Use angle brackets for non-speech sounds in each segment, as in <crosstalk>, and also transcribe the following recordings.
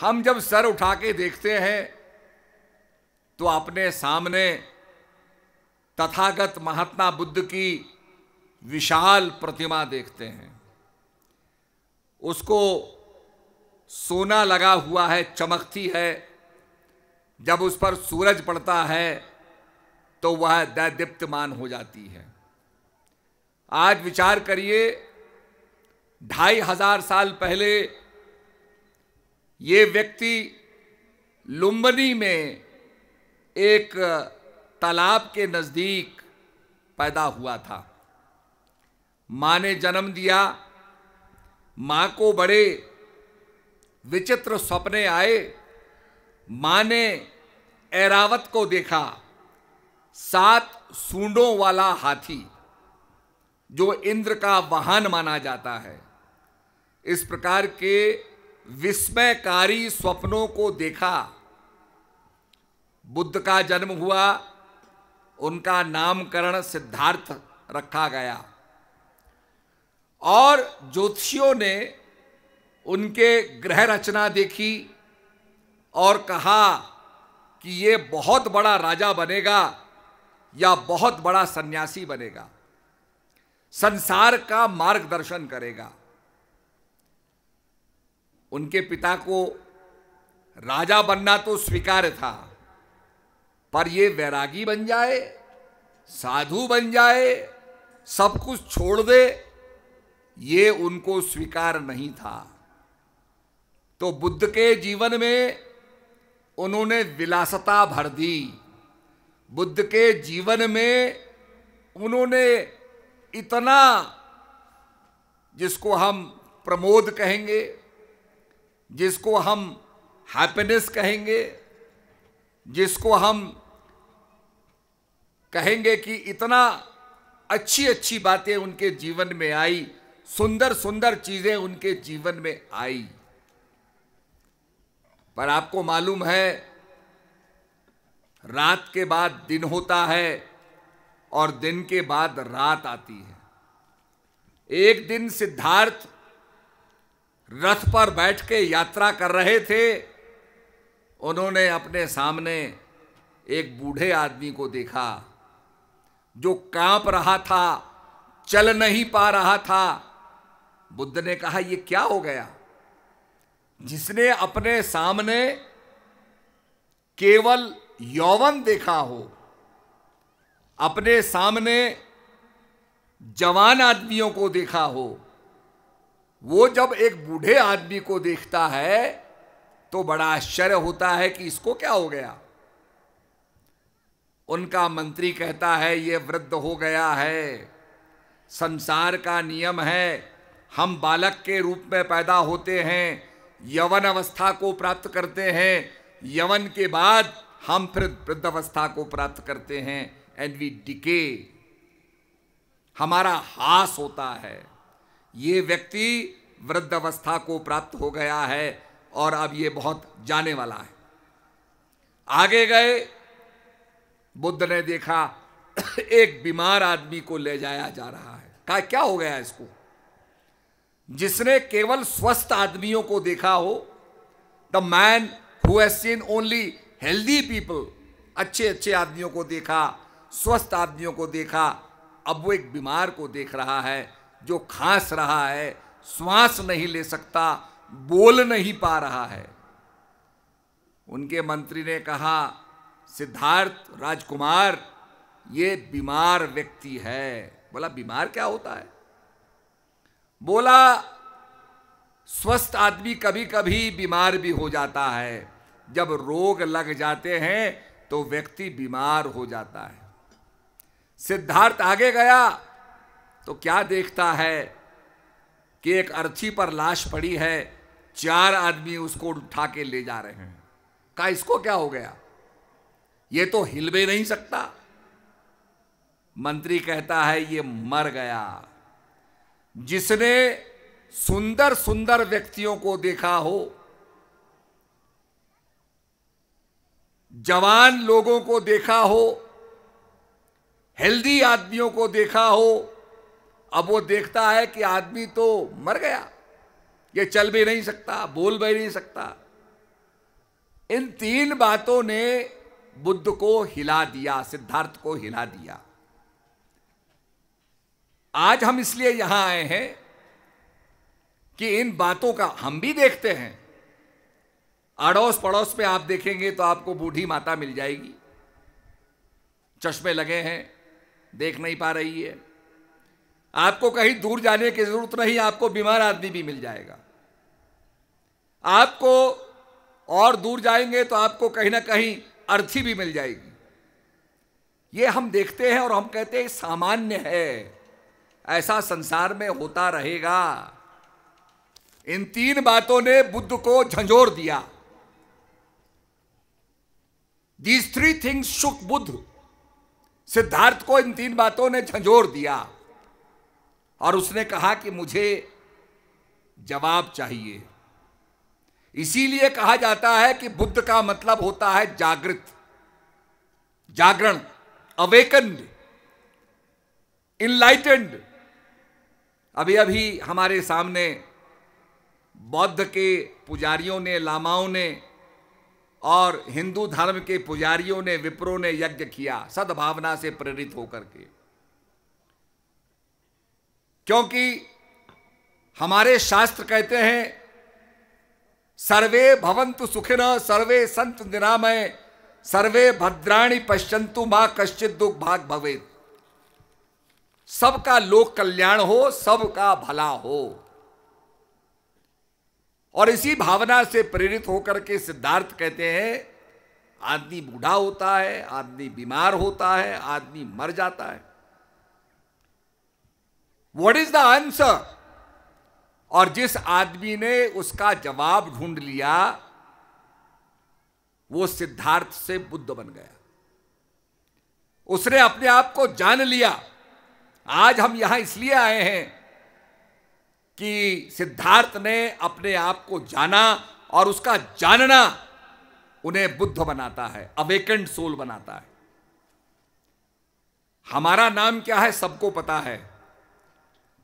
हम जब सर उठा के देखते हैं तो अपने सामने तथागत महात्मा बुद्ध की विशाल प्रतिमा देखते हैं उसको सोना लगा हुआ है चमकती है जब उस पर सूरज पड़ता है तो वह दैदीप्तमान हो जाती है आज विचार करिए ढाई हजार साल पहले ये व्यक्ति लुम्बनी में एक तालाब के नज़दीक पैदा हुआ था माँ ने जन्म दिया माँ को बड़े विचित्र सपने आए माँ ने एरावत को देखा सात सूंडों वाला हाथी जो इंद्र का वाहन माना जाता है इस प्रकार के विस्मयकारी स्वप्नों को देखा बुद्ध का जन्म हुआ उनका नामकरण सिद्धार्थ रखा गया और ज्योतिषियों ने उनके ग्रह रचना देखी और कहा कि ये बहुत बड़ा राजा बनेगा या बहुत बड़ा सन्यासी बनेगा संसार का मार्गदर्शन करेगा उनके पिता को राजा बनना तो स्वीकार था पर ये वैरागी बन जाए साधु बन जाए सब कुछ छोड़ दे ये उनको स्वीकार नहीं था तो बुद्ध के जीवन में उन्होंने विलासता भर दी बुद्ध के जीवन में उन्होंने इतना जिसको हम प्रमोद कहेंगे जिसको हम हैप्पीनेस कहेंगे जिसको हम कहेंगे कि इतना अच्छी अच्छी बातें उनके जीवन में आई सुंदर सुंदर चीजें उनके जीवन में आई पर आपको मालूम है रात के बाद दिन होता है और दिन के बाद रात आती है एक दिन सिद्धार्थ रथ पर बैठ के यात्रा कर रहे थे उन्होंने अपने सामने एक बूढ़े आदमी को देखा जो कांप रहा था चल नहीं पा रहा था बुद्ध ने कहा यह क्या हो गया जिसने अपने सामने केवल यौवन देखा हो अपने सामने जवान आदमियों को देखा हो वो जब एक बूढ़े आदमी को देखता है तो बड़ा आश्चर्य होता है कि इसको क्या हो गया उनका मंत्री कहता है ये वृद्ध हो गया है संसार का नियम है हम बालक के रूप में पैदा होते हैं यवन अवस्था को प्राप्त करते हैं यवन के बाद हम फिर वृद्ध अवस्था को प्राप्त करते हैं एंड वी डिके हमारा हास होता है ये व्यक्ति वृद्ध अवस्था को प्राप्त हो गया है और अब ये बहुत जाने वाला है आगे गए बुद्ध ने देखा एक बीमार आदमी को ले जाया जा रहा है कहा क्या हो गया इसको जिसने केवल स्वस्थ आदमियों को देखा हो the man who seen only healthy people अच्छे अच्छे आदमियों को देखा स्वस्थ आदमियों को देखा अब वो एक बीमार को देख रहा है जो खांस रहा है श्वास नहीं ले सकता बोल नहीं पा रहा है उनके मंत्री ने कहा सिद्धार्थ राजकुमार ये बीमार व्यक्ति है बोला बीमार क्या होता है बोला स्वस्थ आदमी कभी कभी बीमार भी हो जाता है जब रोग लग जाते हैं तो व्यक्ति बीमार हो जाता है सिद्धार्थ आगे गया तो क्या देखता है कि एक अर्थी पर लाश पड़ी है चार आदमी उसको उठा के ले जा रहे हैं का इसको क्या हो गया ये तो हिल भी नहीं सकता मंत्री कहता है ये मर गया जिसने सुंदर सुंदर व्यक्तियों को देखा हो जवान लोगों को देखा हो हेल्दी आदमियों को देखा हो अब वो देखता है कि आदमी तो मर गया ये चल भी नहीं सकता बोल भी नहीं सकता इन तीन बातों ने बुद्ध को हिला दिया सिद्धार्थ को हिला दिया आज हम इसलिए यहां आए हैं कि इन बातों का हम भी देखते हैं अड़ोस पड़ोस पे आप देखेंगे तो आपको बूढ़ी माता मिल जाएगी चश्मे लगे हैं देख नहीं पा रही है आपको कहीं दूर जाने की जरूरत नहीं आपको बीमार आदमी भी मिल जाएगा आपको और दूर जाएंगे तो आपको कहीं ना कहीं अर्थी भी मिल जाएगी ये हम देखते हैं और हम कहते हैं सामान्य है ऐसा संसार में होता रहेगा इन तीन बातों ने बुद्ध को झंझोर दिया these three things shook Buddha Siddhartha को इन तीन बातों ने झंझोर दिया और उसने कहा कि मुझे जवाब चाहिए इसीलिए कहा जाता है कि बुद्ध का मतलब होता है जागृत जागरण अवेकंड इनलाइटेंड अभी अभी हमारे सामने बौद्ध के पुजारियों ने लामाओं ने और हिंदू धर्म के पुजारियों ने विप्रो ने यज्ञ किया सद्भावना से प्रेरित होकर के क्योंकि हमारे शास्त्र कहते हैं सर्वे भवंतु सुखिन सर्वे संत निरामय सर्वे भद्राणी पश्चंतु माँ कश्चित दुख भाग भवे सबका लोक कल्याण हो सबका भला हो और इसी भावना से प्रेरित होकर के सिद्धार्थ कहते हैं आदमी बूढ़ा होता है आदमी बीमार होता है आदमी मर जाता है वट इज द आंसर और जिस आदमी ने उसका जवाब ढूंढ लिया वो सिद्धार्थ से बुद्ध बन गया उसने अपने आप को जान लिया आज हम यहां इसलिए आए हैं कि सिद्धार्थ ने अपने आप को जाना और उसका जानना उन्हें बुद्ध बनाता है अवेकेंड सोल बनाता है हमारा नाम क्या है सबको पता है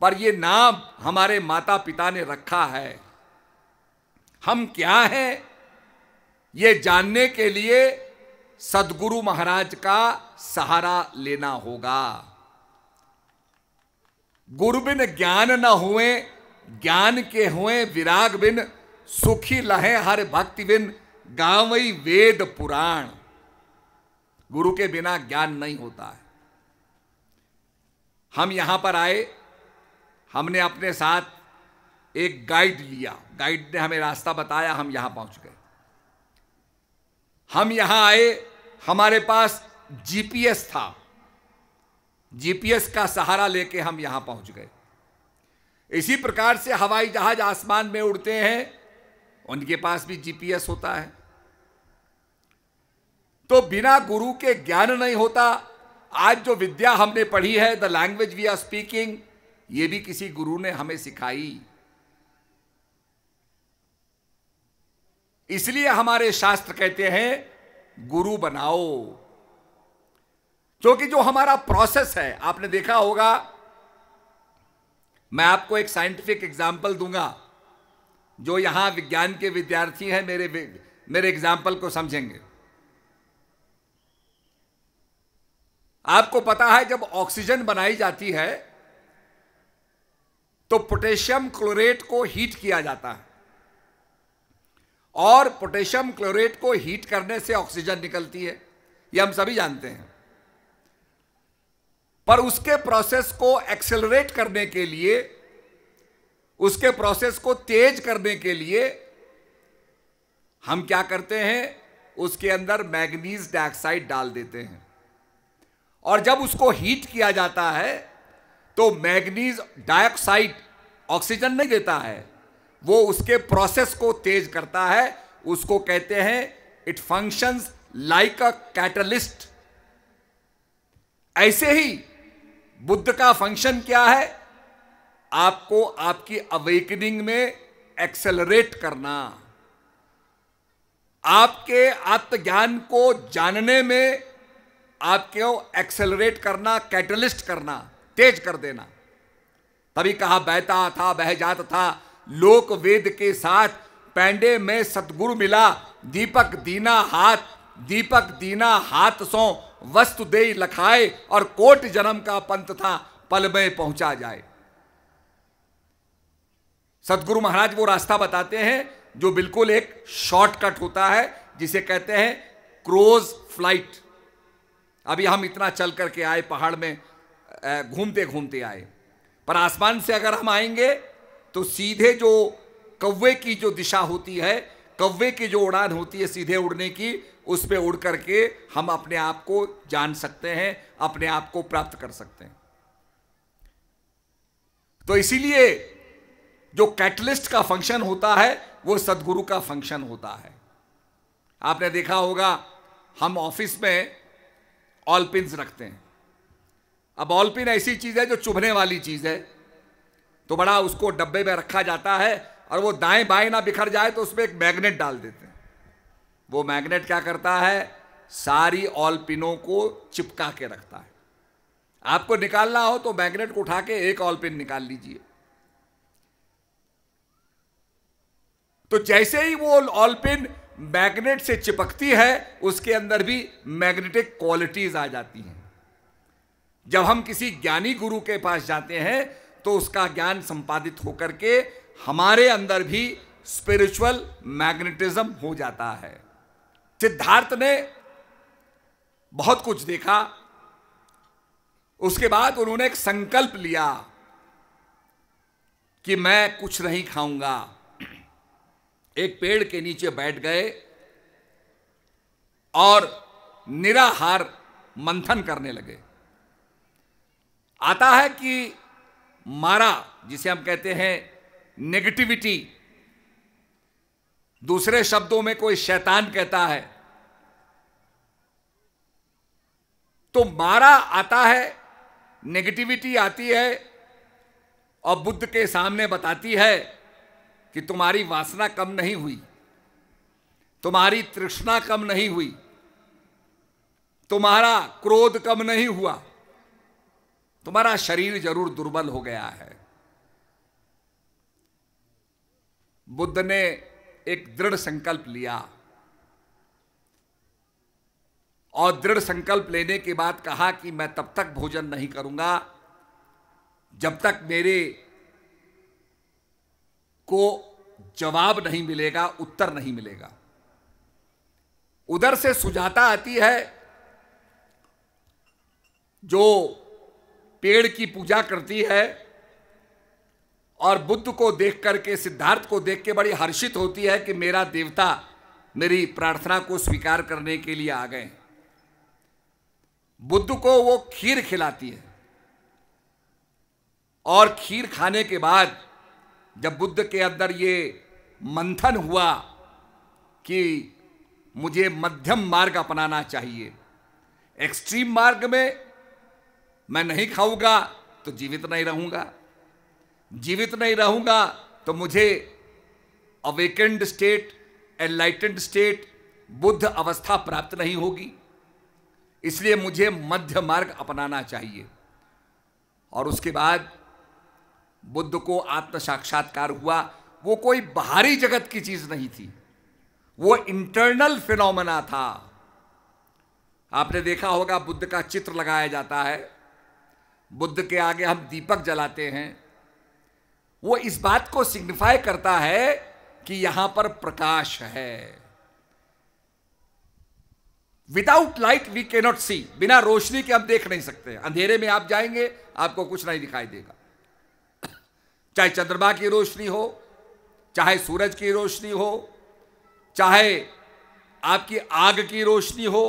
पर यह नाम हमारे माता पिता ने रखा है हम क्या है ये जानने के लिए सदगुरु महाराज का सहारा लेना होगा गुरु बिन ज्ञान न हुए ज्ञान के हुए विराग बिन सुखी लहे हर भक्ति बिन गावई वेद पुराण गुरु के बिना ज्ञान नहीं होता है हम यहां पर आए हमने अपने साथ एक गाइड लिया गाइड ने हमें रास्ता बताया हम यहां पहुंच गए हम यहां आए हमारे पास जीपीएस था जीपीएस का सहारा लेके हम यहां पहुंच गए इसी प्रकार से हवाई जहाज आसमान में उड़ते हैं उनके पास भी जीपीएस होता है तो बिना गुरु के ज्ञान नहीं होता आज जो विद्या हमने पढ़ी है the language we are speaking ये भी किसी गुरु ने हमें सिखाई इसलिए हमारे शास्त्र कहते हैं गुरु बनाओ क्योंकि जो हमारा प्रोसेस है आपने देखा होगा मैं आपको एक साइंटिफिक एग्जाम्पल दूंगा जो यहां विज्ञान के विद्यार्थी हैं मेरे मेरे एग्जाम्पल को समझेंगे आपको पता है जब ऑक्सीजन बनाई जाती है तो पोटेशियम क्लोरेट को हीट किया जाता है और पोटेशियम क्लोरेट को हीट करने से ऑक्सीजन निकलती है ये हम सभी जानते हैं पर उसके प्रोसेस को एक्सेलरेट करने के लिए उसके प्रोसेस को तेज करने के लिए हम क्या करते हैं उसके अंदर मैग्नीज डाइऑक्साइड डाल देते हैं और जब उसको हीट किया जाता है तो मैग्नीज डाइऑक्साइड ऑक्सीजन नहीं देता है वो उसके प्रोसेस को तेज करता है उसको कहते हैं it functions like a catalyst ऐसे ही बुद्ध का फंक्शन क्या है आपको आपकी अवेकनिंग में एक्सेलरेट करना आपके आत्मज्ञान को जानने में आपको एक्सेलरेट करना कैटलिस्ट करना तेज कर देना तभी कहा बहता था बह जाता था लोक वेद के साथ पैंडे में सतगुरु मिला दीपक दीना हाथ दीपक दीना हाथ सो वस्तु दे लखाए और कोट जन्म का पंथ था पल में पहुंचा जाए सतगुरु महाराज वो रास्ता बताते हैं जो बिल्कुल एक शॉर्टकट होता है जिसे कहते हैं क्रोज फ्लाइट अभी हम इतना चल करके आए पहाड़ में घूमते घूमते आए पर आसमान से अगर हम आएंगे तो सीधे जो कौवे की जो दिशा होती है कौवे की जो उड़ान होती है सीधे उड़ने की उस पर उड़ करके हम अपने आप को जान सकते हैं अपने आप को प्राप्त कर सकते हैं तो इसीलिए जो कैटलिस्ट का फंक्शन होता है वो सदगुरु का फंक्शन होता है आपने देखा होगा हम ऑफिस में ऑल पिंस रखते हैं अब पिन ऐसी चीज़ है जो चुभने वाली चीज़ है तो बड़ा उसको डब्बे में रखा जाता है और वो दाएं बाएं ना बिखर जाए तो उसमें एक मैग्नेट डाल देते हैं वो मैग्नेट क्या करता है सारी ऑल पिनों को चिपका के रखता है आपको निकालना हो तो मैग्नेट को उठा के एक ऑल पिन निकाल लीजिए तो जैसे ही वो ऑल पिन मैग्नेट से चिपकती है उसके अंदर भी मैग्नेटिक क्वालिटीज आ जाती हैं जब हम किसी ज्ञानी गुरु के पास जाते हैं तो उसका ज्ञान संपादित होकर के हमारे अंदर भी स्पिरिचुअल मैग्नेटिज्म हो जाता है सिद्धार्थ ने बहुत कुछ देखा उसके बाद उन्होंने एक संकल्प लिया कि मैं कुछ नहीं खाऊंगा एक पेड़ के नीचे बैठ गए और निराहार मंथन करने लगे आता है कि मारा जिसे हम कहते हैं नेगेटिविटी दूसरे शब्दों में कोई शैतान कहता है तो मारा आता है नेगेटिविटी आती है और बुद्ध के सामने बताती है कि तुम्हारी वासना कम नहीं हुई तुम्हारी तृष्णा कम नहीं हुई तुम्हारा क्रोध कम नहीं हुआ तुम्हारा शरीर जरूर दुर्बल हो गया है बुद्ध ने एक दृढ़ संकल्प लिया और दृढ़ संकल्प लेने के बाद कहा कि मैं तब तक भोजन नहीं करूंगा जब तक मेरे को जवाब नहीं मिलेगा उत्तर नहीं मिलेगा उधर से सुजाता आती है जो पेड़ की पूजा करती है और बुद्ध को देख करके सिद्धार्थ को देख के बड़ी हर्षित होती है कि मेरा देवता मेरी प्रार्थना को स्वीकार करने के लिए आ गए बुद्ध को वो खीर खिलाती है और खीर खाने के बाद जब बुद्ध के अंदर ये मंथन हुआ कि मुझे मध्यम मार्ग अपनाना चाहिए एक्सट्रीम मार्ग में मैं नहीं खाऊंगा तो जीवित नहीं रहूंगा जीवित नहीं रहूंगा तो मुझे awakened state enlightened state Buddha अवस्था प्राप्त नहीं होगी इसलिए मुझे मध्य मार्ग अपनाना चाहिए और उसके बाद बुद्ध को आत्म साक्षात्कार हुआ वो कोई बाहरी जगत की चीज नहीं थी वो इंटरनल फिनोमेना था आपने देखा होगा बुद्ध का चित्र लगाया जाता है बुद्ध के आगे हम दीपक जलाते हैं वो इस बात को सिग्निफाई करता है कि यहां पर प्रकाश है without light we can not see बिना रोशनी के हम देख नहीं सकते अंधेरे में आप जाएंगे आपको कुछ नहीं दिखाई देगा चाहे चंद्रमा की रोशनी हो चाहे सूरज की रोशनी हो चाहे आपकी आग की रोशनी हो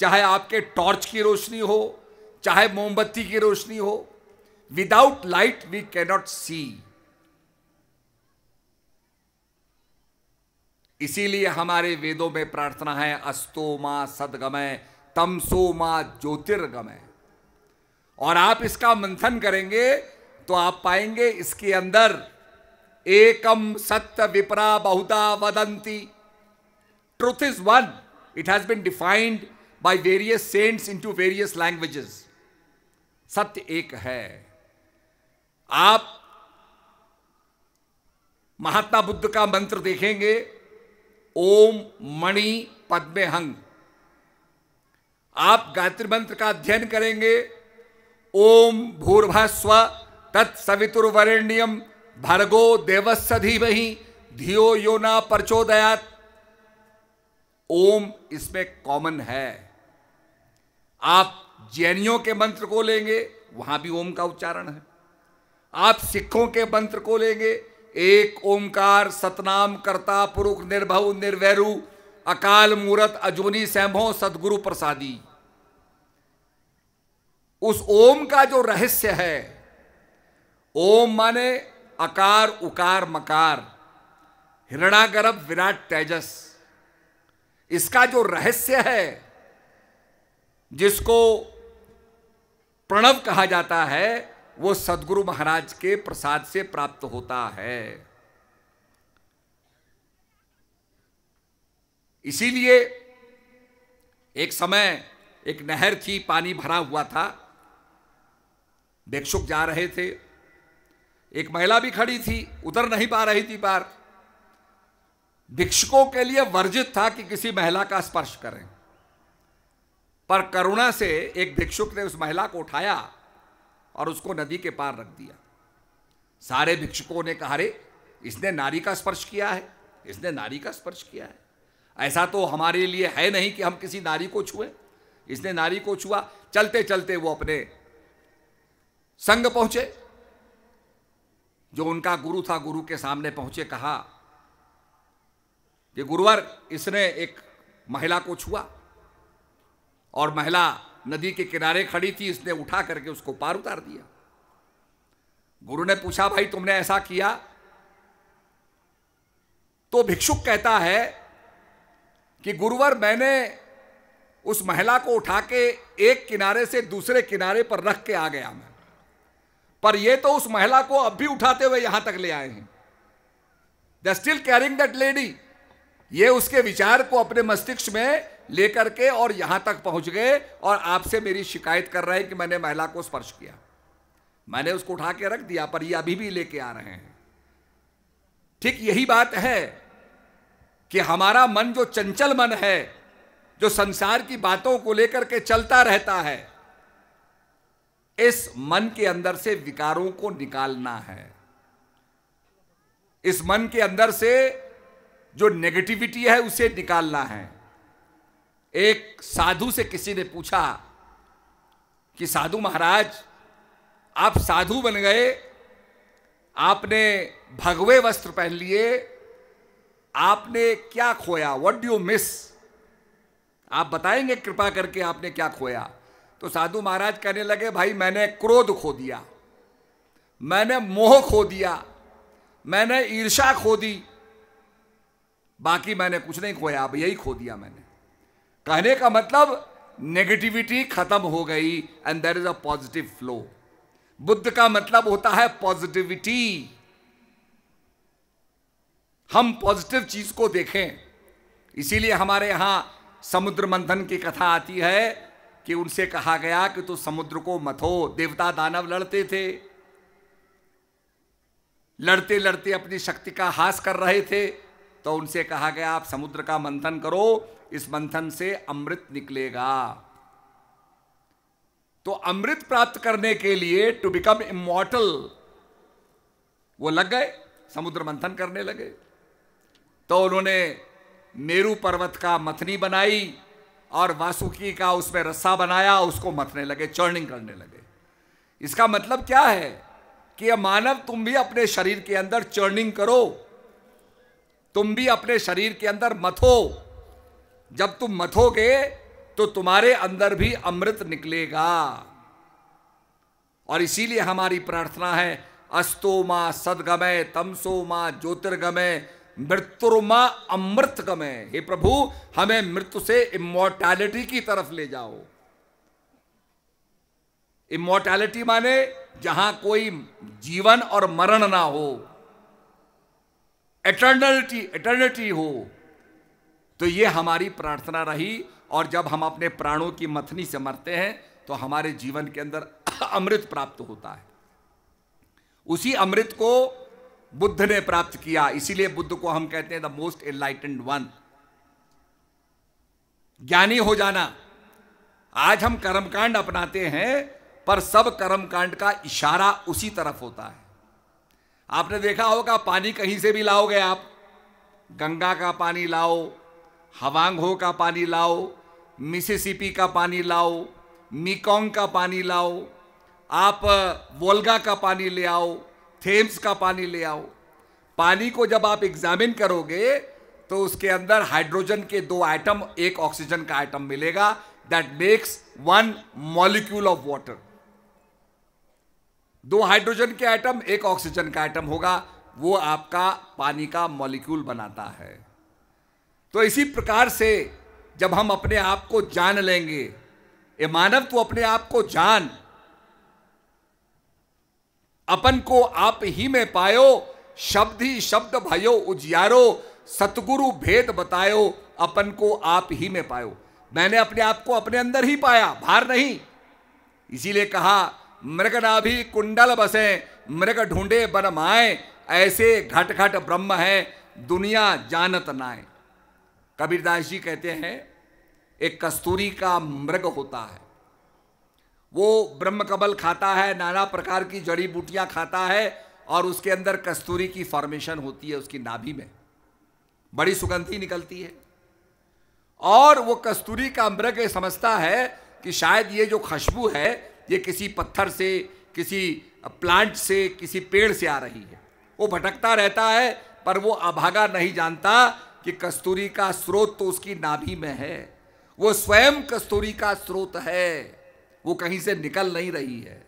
चाहे आपके टॉर्च की रोशनी हो चाहे मोमबत्ती की रोशनी हो without light we cannot see इसीलिए हमारे वेदों में प्रार्थना है अस्तो मां सदगमय तमसो मां ज्योतिर्गमय और आप इसका मंथन करेंगे तो आप पाएंगे इसके अंदर एकम सत्य विपरा बहुता वदंती truth is one it has been defined by various saints into various languages सत्य एक है आप महात्मा बुद्ध का मंत्र देखेंगे ओम मणि पद्मे हंग आप गायत्री मंत्र का अध्ययन करेंगे ओम भूर्भस्व तत्सवितुर्वरेण्यम भर्गो देवस्य धीमहि धियो यो ना प्रचोदयात ओम इसमें कॉमन है आप जैनियों के मंत्र को लेंगे वहां भी ओम का उच्चारण है आप सिखों के मंत्र को लेंगे एक ओमकार सतनाम करता पुरुष निर्भव निर्वैरु अकाल मूरत अजूनी सैंभो सदगुरु प्रसादी उस ओम का जो रहस्य है ओम माने अकार उकार मकार हिरणागर्भ विराट तेजस इसका जो रहस्य है जिसको प्रणव कहा जाता है वो सदगुरु महाराज के प्रसाद से प्राप्त होता है इसीलिए एक समय एक नहर थी पानी भरा हुआ था भिक्षुक जा रहे थे एक महिला भी खड़ी थी उतर नहीं पा रही थी पार भिक्षुकों के लिए वर्जित था कि किसी महिला का स्पर्श करें पर करुणा से एक भिक्षुक ने उस महिला को उठाया और उसको नदी के पार रख दिया सारे भिक्षुकों ने कहा रे इसने नारी का स्पर्श किया है इसने नारी का स्पर्श किया है ऐसा तो हमारे लिए है नहीं कि हम किसी नारी को छुए इसने नारी को छुआ चलते चलते वो अपने संग पहुंचे जो उनका गुरु था गुरु के सामने पहुंचे कहा कि गुरुवर इसने एक महिला को छुआ और महिला नदी के किनारे खड़ी थी इसने उठा करके उसको पार उतार दिया गुरु ने पूछा भाई तुमने ऐसा किया तो भिक्षुक कहता है कि गुरुवर मैंने उस महिला को उठा के एक किनारे से दूसरे किनारे पर रख के आ गया मैं पर ये तो उस महिला को अब भी उठाते हुए यहां तक ले आए हैं the still carrying that lady ये उसके विचार को अपने मस्तिष्क में लेकर के और यहां तक पहुंच गए और आपसे मेरी शिकायत कर रहे हैं कि मैंने महिला को स्पर्श किया मैंने उसको उठा के रख दिया पर ये अभी भी लेके आ रहे हैं ठीक यही बात है कि हमारा मन जो चंचल मन है जो संसार की बातों को लेकर के चलता रहता है इस मन के अंदर से विकारों को निकालना है इस मन के अंदर से जो नेगेटिविटी है उसे निकालना है एक साधु से किसी ने पूछा कि साधु महाराज आप साधु बन गए आपने भगवे वस्त्र पहन लिए आपने क्या खोया वट डू मिस आप बताएंगे कृपा करके आपने क्या खोया तो साधु महाराज कहने लगे भाई मैंने क्रोध खो दिया मैंने मोह खो दिया मैंने ईर्षा खो दी बाकी मैंने कुछ नहीं खोया अब यही खो दिया मैंने कहने का मतलब नेगेटिविटी खत्म हो गई and there is a positive flow Buddha का मतलब होता है पॉजिटिविटी हम पॉजिटिव चीज को देखें इसीलिए हमारे यहां समुद्र मंथन की कथा आती है कि उनसे कहा गया कि तू समुद्र को मथो देवता दानव लड़ते थे लड़ते लड़ते अपनी शक्ति का हास कर रहे थे तो उनसे कहा गया आप समुद्र का मंथन करो इस मंथन से अमृत निकलेगा तो अमृत प्राप्त करने के लिए टू बिकम इमोटल वो लग गए समुद्र मंथन करने लगे तो उन्होंने मेरू पर्वत का मथनी बनाई और वासुकी का उसमें रस्सा बनाया उसको मथने लगे चर्निंग करने लगे इसका मतलब क्या है कि यह मानव तुम भी अपने शरीर के अंदर चर्निंग करो तुम भी अपने शरीर के अंदर मथो जब तुम मथोगे तो तुम्हारे अंदर भी अमृत निकलेगा और इसीलिए हमारी प्रार्थना है अस्तो मां सदगमय तमसो मां ज्योतिर्गमय मृत्युर्मा अमृत गमय हे प्रभु हमें मृत्यु से इमोर्टैलिटी की तरफ ले जाओ इमोर्टैलिटी माने जहां कोई जीवन और मरण ना हो एटर्नलिटी एटर्निटी हो तो ये हमारी प्रार्थना रही और जब हम अपने प्राणों की मथनी से मरते हैं तो हमारे जीवन के अंदर <coughs> अमृत प्राप्त होता है उसी अमृत को बुद्ध ने प्राप्त किया इसीलिए बुद्ध को हम कहते हैं द मोस्ट एनलाइटेंड वन ज्ञानी हो जाना आज हम कर्मकांड अपनाते हैं पर सब कर्मकांड का इशारा उसी तरफ होता है आपने देखा होगा पानी कहीं से भी लाओगे आप गंगा का पानी लाओ हवांगहो का पानी लाओ मिसिसिपी का पानी लाओ मिकोंग का पानी लाओ आप वोल्गा का पानी ले आओ थेम्स का पानी ले आओ पानी को जब आप एग्जामिन करोगे तो उसके अंदर हाइड्रोजन के दो आइटम एक ऑक्सीजन का आइटम मिलेगा that makes one molecule of water दो हाइड्रोजन के आइटम एक ऑक्सीजन का आइटम होगा वो आपका पानी का मॉलिक्यूल बनाता है तो इसी प्रकार से जब हम अपने आप को जान लेंगे ये मानव तो अपने आप को जान अपन को आप ही में पायो शब्द ही शब्द भयो उजियारो सतगुरु भेद बतायो अपन को आप ही में पायो मैंने अपने आप को अपने अंदर ही पाया बाहर नहीं इसीलिए कहा मृग नाभि कुंडल बसे मृग ढूंढे बनमाए ऐसे घट घट ब्रह्म है दुनिया जानत नाए कबीरदास जी कहते हैं एक कस्तूरी का मृग होता है वो ब्रह्म कमल खाता है नाना प्रकार की जड़ी बूटियां खाता है और उसके अंदर कस्तूरी की फॉर्मेशन होती है उसकी नाभि में बड़ी सुगंधी निकलती है और वो कस्तूरी का मृग समझता है कि शायद ये जो खुशबू है ये किसी पत्थर से किसी प्लांट से किसी पेड़ से आ रही है वो भटकता रहता है पर वो अभागा नहीं जानता कि कस्तूरी का स्रोत तो उसकी नाभि में है वो स्वयं कस्तूरी का स्रोत है वो कहीं से निकल नहीं रही है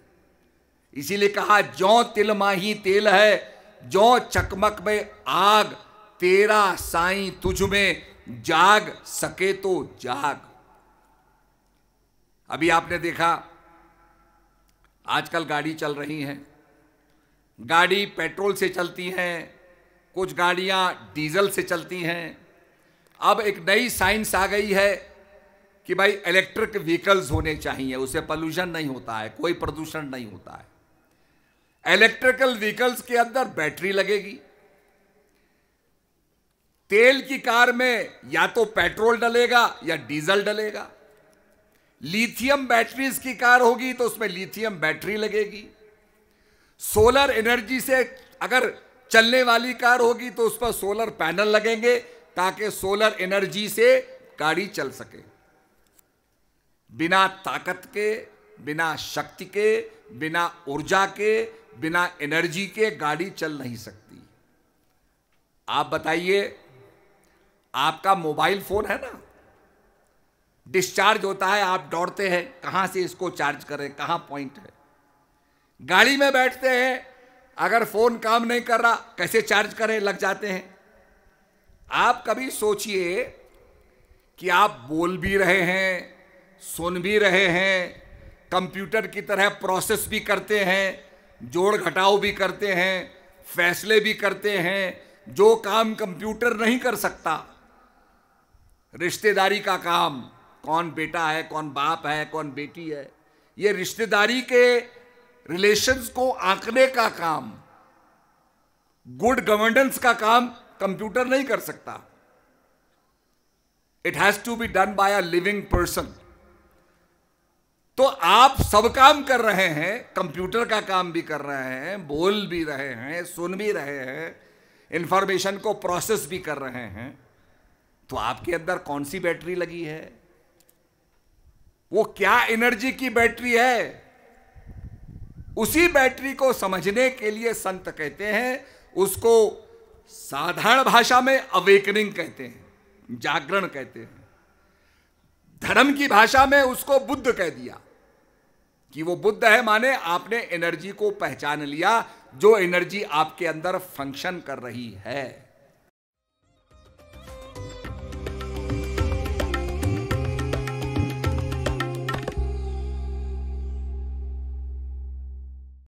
इसीलिए कहा जो तिल माही तेल है जो चकमक में आग तेरा साई तुझ में जाग सके तो जाग अभी आपने देखा आजकल गाड़ी चल रही है गाड़ी पेट्रोल से चलती हैं कुछ गाड़ियां डीजल से चलती हैं अब एक नई साइंस आ गई है कि भाई इलेक्ट्रिक व्हीकल्स होने चाहिए उसे पोल्यूशन नहीं होता है कोई प्रदूषण नहीं होता है इलेक्ट्रिकल व्हीकल्स के अंदर बैटरी लगेगी तेल की कार में या तो पेट्रोल डलेगा या डीजल डलेगा लिथियम बैटरीज की कार होगी तो उसमें लिथियम बैटरी लगेगी सोलर एनर्जी से अगर चलने वाली कार होगी तो उस पर सोलर पैनल लगेंगे ताकि सोलर एनर्जी से गाड़ी चल सके बिना ताकत के बिना शक्ति के बिना ऊर्जा के बिना एनर्जी के गाड़ी चल नहीं सकती आप बताइए आपका मोबाइल फोन है ना डिस्चार्ज होता है आप दौड़ते हैं कहां से इसको चार्ज करें कहां पॉइंट है गाड़ी में बैठते हैं अगर फोन काम नहीं कर रहा कैसे चार्ज करें लग जाते हैं आप कभी सोचिए कि आप बोल भी रहे हैं सुन भी रहे हैं कंप्यूटर की तरह प्रोसेस भी करते हैं जोड़ घटाव भी करते हैं फैसले भी करते हैं जो काम कंप्यूटर नहीं कर सकता रिश्तेदारी का काम कौन बेटा है कौन बाप है कौन बेटी है ये रिश्तेदारी के रिलेशंस को आंकने का काम गुड गवर्नेंस का काम कंप्यूटर नहीं कर सकता it has to be done by a living person तो आप सब काम कर रहे हैं कंप्यूटर का काम भी कर रहे हैं बोल भी रहे हैं सुन भी रहे हैं इंफॉर्मेशन को प्रोसेस भी कर रहे हैं तो आपके अंदर कौन सी बैटरी लगी है वो क्या एनर्जी की बैटरी है उसी बैटरी को समझने के लिए संत कहते हैं उसको साधारण भाषा में अवेकनिंग कहते हैं जागरण कहते हैं धर्म की भाषा में उसको बुद्ध कह दिया कि वो बुद्ध है माने आपने एनर्जी को पहचान लिया जो एनर्जी आपके अंदर फंक्शन कर रही है